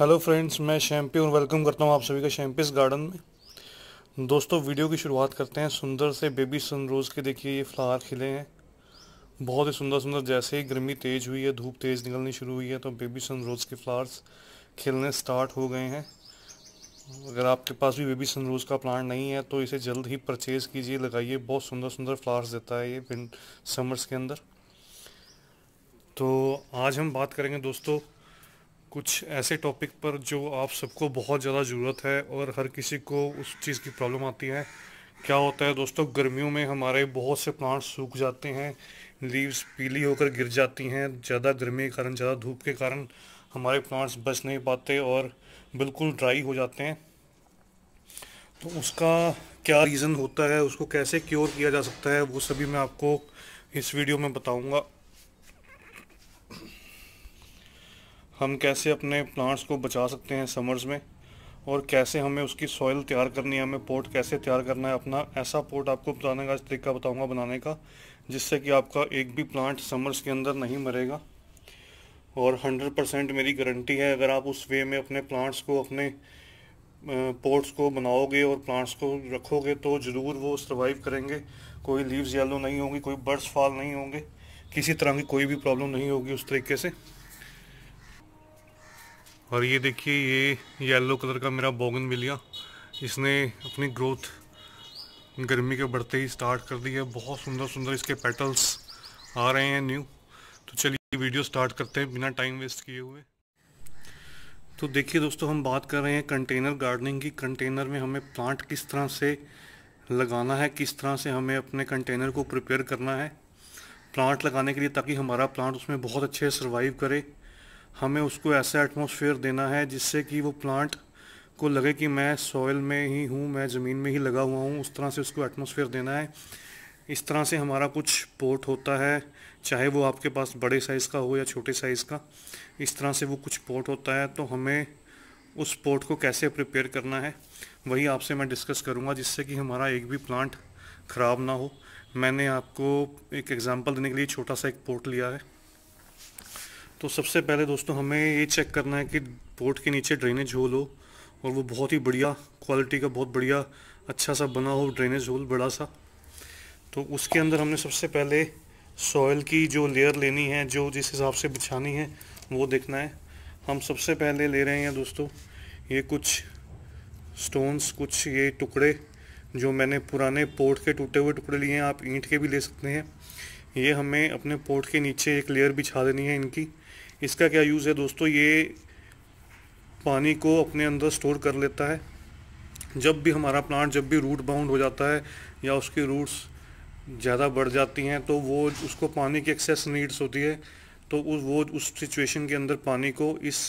hello friends मैं और welcome करता हूँ आप सभी का शैम्पिस गार्डन में दोस्तों वीडियो की शुरुआत करते हैं सुंदर से बेबी सनरोज़ के देखिए ये फ्लावर खिले हैं बहुत ही सुंदर सुंदर जैसे ही गर्मी तेज़ हुई है धूप तेज़ निकलनी शुरू हुई है तो बेबी सनरोज़ के फ्लावर्स खिलने स्टार्ट हो गए हैं अगर आपके पास भी बेबी सनरोज़ का प्लांट नहीं है तो इसे जल्द ही परचेज़ कीजिए लगाइए बहुत सुंदर सुंदर फ्लावर्स देता है ये समर्स के अंदर तो आज हम बात करेंगे दोस्तों कुछ ऐसे टॉपिक पर जो आप सबको बहुत ज़्यादा ज़रूरत है और हर किसी को उस चीज़ की प्रॉब्लम आती है क्या होता है दोस्तों गर्मियों में हमारे बहुत से प्लांट्स सूख जाते हैं लीव्स पीली होकर गिर जाती हैं ज़्यादा गर्मी के कारण ज़्यादा धूप के कारण हमारे प्लांट्स बच नहीं पाते और बिल्कुल ड्राई हो जाते हैं तो उसका क्या रीज़न होता है उसको कैसे क्योर किया जा सकता है वो सभी मैं आपको इस वीडियो में बताऊँगा हम कैसे अपने प्लांट्स को बचा सकते हैं समर्स में और कैसे हमें उसकी सॉइल तैयार करनी है हमें पोर्ट कैसे तैयार करना है अपना ऐसा पोर्ट आपको बताने का तरीका बताऊंगा बनाने का जिससे कि आपका एक भी प्लांट समर्स के अंदर नहीं मरेगा और 100 परसेंट मेरी गारंटी है अगर आप उस वे में अपने प्लांट्स को अपने पोर्ट्स को बनाओगे और प्लांट्स को रखोगे तो ज़रूर वो सर्वाइव करेंगे कोई लीव्स येलो नहीं होंगी कोई बर्ड्स फॉल नहीं होंगे किसी तरह की कोई भी प्रॉब्लम नहीं होगी उस तरीके से और ये देखिए ये येलो कलर का मेरा बोगन मिलिया इसने अपनी ग्रोथ गर्मी के बढ़ते ही स्टार्ट कर दी है बहुत सुंदर सुंदर इसके पेटल्स आ रहे हैं न्यू तो चलिए वीडियो स्टार्ट करते हैं बिना टाइम वेस्ट किए हुए तो देखिए दोस्तों हम बात कर रहे हैं कंटेनर गार्डनिंग की कंटेनर में हमें प्लांट किस तरह से लगाना है किस तरह से हमें अपने कंटेनर को प्रिपेयर करना है प्लांट लगाने के लिए ताकि हमारा प्लांट उसमें बहुत अच्छे सर्वाइव करे हमें उसको ऐसा एटमोसफेयर देना है जिससे कि वो प्लांट को लगे कि मैं सॉयल में ही हूँ मैं ज़मीन में ही लगा हुआ हूँ उस तरह से उसको एटमोसफेयर देना है इस तरह से हमारा कुछ पोर्ट होता है चाहे वो आपके पास बड़े साइज़ का हो या छोटे साइज़ का इस तरह से वो कुछ पोर्ट होता है तो हमें उस पोर्ट को कैसे प्रिपेयर करना है वही आपसे मैं डिस्कस करूँगा जिससे कि हमारा एक भी प्लांट ख़राब ना हो मैंने आपको एक एग्ज़ाम्पल देने के लिए छोटा सा एक पोर्ट लिया है तो सबसे पहले दोस्तों हमें ये चेक करना है कि बोर्ड के नीचे ड्रेनेज होल हो और वो बहुत ही बढ़िया क्वालिटी का बहुत बढ़िया अच्छा सा बना हो ड्रेनेज होल बड़ा सा तो उसके अंदर हमने सबसे पहले सॉयल की जो लेयर लेनी है जो जिस हिसाब से बिछानी है वो देखना है हम सबसे पहले ले रहे हैं दोस्तों ये कुछ स्टोन्स कुछ ये टुकड़े जो मैंने पुराने पोर्ट के टूटे हुए टुकड़े लिए हैं आप ईंट के भी ले सकते हैं ये हमें अपने पोर्ट के नीचे एक लेयर बिछा देनी है इनकी इसका क्या यूज़ है दोस्तों ये पानी को अपने अंदर स्टोर कर लेता है जब भी हमारा प्लांट जब भी रूट बाउंड हो जाता है या उसकी रूट्स ज़्यादा बढ़ जाती हैं तो वो उसको पानी की एक्सेस नीड्स होती है तो उस वो उस सिचुएशन के अंदर पानी को इस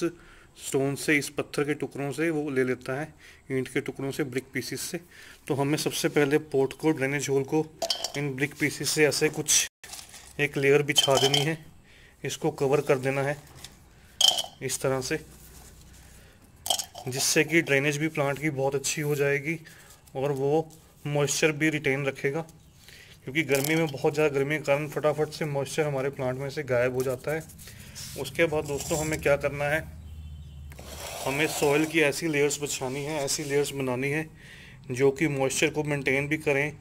स्टोन से इस पत्थर के टुकड़ों से वो ले लेता है ईंट के टुकड़ों से ब्रिक पीसीस से तो हमें सबसे पहले पोर्ट को ड्रेनेज होल को इन ब्रिक पीसीस से ऐसे कुछ एक लेयर बिछा देनी है इसको कवर कर देना है इस तरह से जिससे कि ड्रेनेज भी प्लांट की बहुत अच्छी हो जाएगी और वो मॉइस्चर भी रिटेन रखेगा क्योंकि गर्मी में बहुत ज़्यादा गर्मी के कारण फटाफट से मॉइस्चर हमारे प्लांट में से गायब हो जाता है उसके बाद दोस्तों हमें क्या करना है हमें सॉइल की ऐसी लेयर्स बिछानी है ऐसी लेयर्स बनानी है जो कि मॉइस्चर को मेंटेन भी करें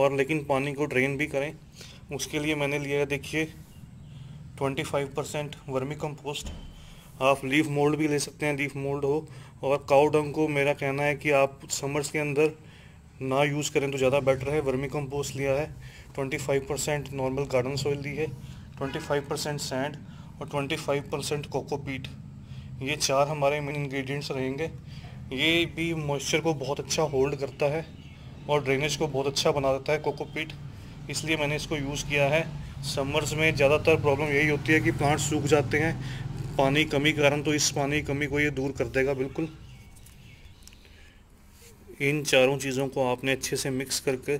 और लेकिन पानी को ड्रेन भी करें उसके लिए मैंने लिया है देखिए twenty five percent vermicompost आप लीफ मोल्ड भी ले सकते हैं लीफ मोल्ड हो और काउ डंग को मेरा कहना है कि आप समर्स के अंदर ना यूज़ करें तो ज़्यादा बेटर है वर्मी कम्पोस्ट लिया है twenty five percent normal garden soil दी है फाइव परसेंट सैंड और ट्वेंटी फाइव परसेंट कोकोपीट ये चार हमारे मेन इन्ग्रीडियंट्स रहेंगे ये भी मॉइस्चर को बहुत अच्छा होल्ड करता है और ड्रेनेज को बहुत अच्छा बना देता है कोकोपीट इसलिए मैंने इसको यूज़ किया है समर्स में ज़्यादातर प्रॉब्लम यही होती है कि प्लांट्स सूख जाते हैं पानी कमी के कारण तो इस पानी की कमी को ये दूर कर देगा बिल्कुल इन चारों चीज़ों को आपने अच्छे से मिक्स करके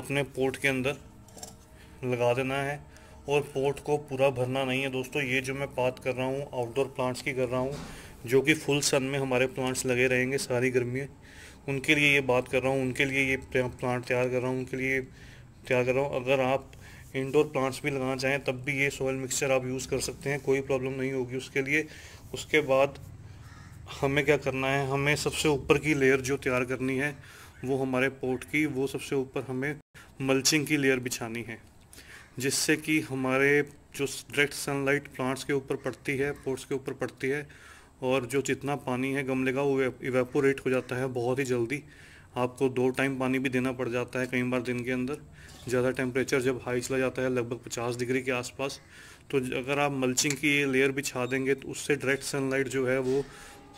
अपने पोट के अंदर लगा देना है और पोट को पूरा भरना नहीं है दोस्तों ये जो मैं बात कर रहा हूँ आउटडोर प्लांट्स की कर रहा हूँ जो कि फुल सन में हमारे प्लांट्स लगे रहेंगे सारी गर्मी उनके लिए ये बात कर रहा हूँ उनके लिए ये प्लांट तैयार कर रहा हूँ उनके लिए तैयार कर रहा हूँ अगर आप इंडोर प्लांट्स भी लगाना चाहें तब भी ये सॉयल मिक्सचर आप यूज़ कर सकते हैं कोई प्रॉब्लम नहीं होगी उसके लिए उसके बाद हमें क्या करना है हमें सबसे ऊपर की लेयर जो तैयार करनी है वो हमारे पोर्ट की वो सबसे ऊपर हमें मल्चिंग की लेयर बिछानी है जिससे कि हमारे जो डायरेक्ट सनलाइट प्लांट्स के ऊपर पड़ती है पोर्ट्स के ऊपर पड़ती है और जो जितना पानी है गमले का वो इवेपोरेट हो जाता है बहुत ही जल्दी आपको दो टाइम पानी भी देना पड़ जाता है कई बार दिन के अंदर ज़्यादा टेम्परेचर जब हाई चला जाता है लगभग पचास डिग्री के आसपास तो अगर आप मल्चिंग की ये लेयर भी छा देंगे तो उससे डायरेक्ट सनलाइट जो है वो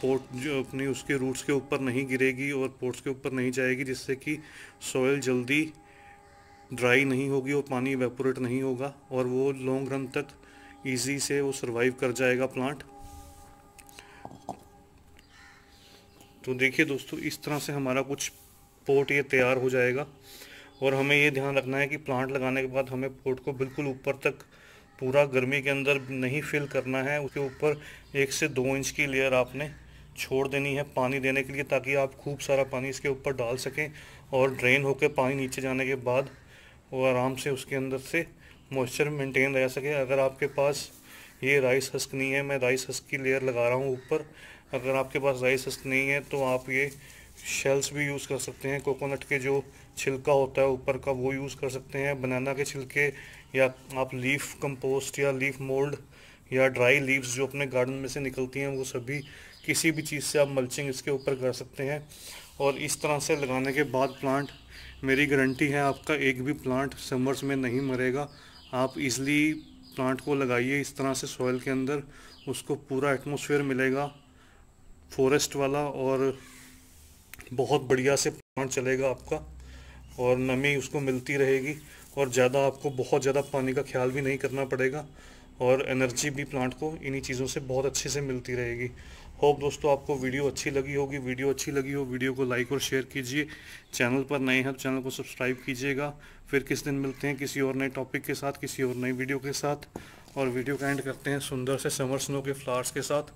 पोर्ट जो अपनी उसके रूट्स के ऊपर नहीं गिरेगी और पोर्ट्स के ऊपर नहीं जाएगी जिससे कि सॉयल जल्दी ड्राई नहीं होगी और पानी वेपोरेट नहीं होगा और वो लॉन्ग रन तक ईजी से वो सर्वाइव कर जाएगा प्लांट तो देखिए दोस्तों इस तरह से हमारा कुछ पोर्ट ये तैयार हो जाएगा और हमें ये ध्यान रखना है कि प्लांट लगाने के बाद हमें पोर्ट को बिल्कुल ऊपर तक पूरा गर्मी के अंदर नहीं फिल करना है उसके ऊपर एक से दो इंच की लेयर आपने छोड़ देनी है पानी देने के लिए ताकि आप खूब सारा पानी इसके ऊपर डाल सकें और ड्रेन होकर पानी नीचे जाने के बाद वो आराम से उसके अंदर से मॉइस्चर मेंटेन रह सके अगर आपके पास ये राइस हस्क नहीं है मैं राइस हस्क की लेयर लगा रहा हूँ ऊपर अगर आपके पास राइस हस्क नहीं है तो आप ये शेल्स भी यूज़ कर सकते हैं कोकोनट के जो छिलका होता है ऊपर का वो यूज़ कर सकते हैं बनाना के छिलके या आप लीफ कंपोस्ट या लीफ मोल्ड या ड्राई लीव्स जो अपने गार्डन में से निकलती हैं वो सभी किसी भी चीज़ से आप मल्चिंग इसके ऊपर कर सकते हैं और इस तरह से लगाने के बाद प्लांट मेरी गारंटी है आपका एक भी प्लांट समर्स में नहीं मरेगा आप इजली प्लांट को लगाइए इस तरह से सॉयल के अंदर उसको पूरा एटमोसफेयर मिलेगा फॉरेस्ट वाला और बहुत बढ़िया से प्लांट चलेगा आपका और नमी उसको मिलती रहेगी और ज़्यादा आपको बहुत ज़्यादा पानी का ख्याल भी नहीं करना पड़ेगा और एनर्जी भी प्लांट को इन्हीं चीज़ों से बहुत अच्छे से मिलती रहेगी होप दोस्तों आपको वीडियो अच्छी लगी होगी वीडियो अच्छी लगी हो वीडियो को लाइक और शेयर कीजिए चैनल पर नए हैं तो चैनल को सब्सक्राइब कीजिएगा फिर किस दिन मिलते हैं किसी और नए टॉपिक के साथ किसी और नई वीडियो के साथ और वीडियो का एंड करते हैं सुंदर से समर स्नो के फ्लावर्स के साथ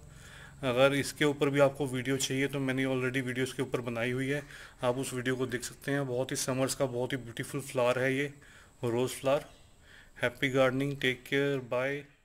अगर इसके ऊपर भी आपको वीडियो चाहिए तो मैंने ऑलरेडी वीडियो इसके ऊपर बनाई हुई है आप उस वीडियो को देख सकते हैं बहुत ही समर्स का बहुत ही ब्यूटीफुल फ्लावर है ये rose flower happy gardening take care bye